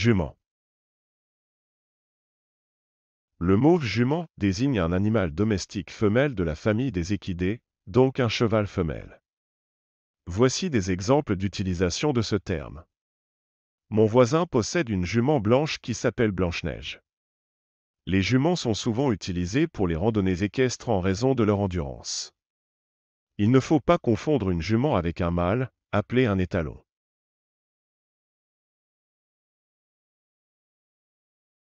Jument. Le mot jument désigne un animal domestique femelle de la famille des équidés, donc un cheval femelle. Voici des exemples d'utilisation de ce terme. Mon voisin possède une jument blanche qui s'appelle Blanche-Neige. Les juments sont souvent utilisés pour les randonnées équestres en raison de leur endurance. Il ne faut pas confondre une jument avec un mâle, appelé un étalon.